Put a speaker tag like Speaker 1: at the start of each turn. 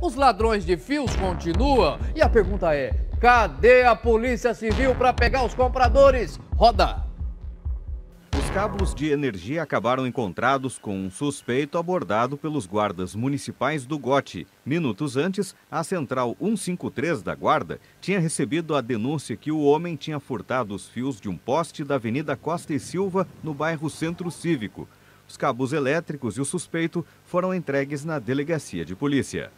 Speaker 1: Os ladrões de fios continuam e a pergunta é: cadê a Polícia Civil para pegar os compradores? Roda!
Speaker 2: Os cabos de energia acabaram encontrados com um suspeito abordado pelos guardas municipais do Gote. Minutos antes, a Central 153 da Guarda tinha recebido a denúncia que o homem tinha furtado os fios de um poste da Avenida Costa e Silva, no bairro Centro Cívico. Os cabos elétricos e o suspeito foram entregues na delegacia de polícia.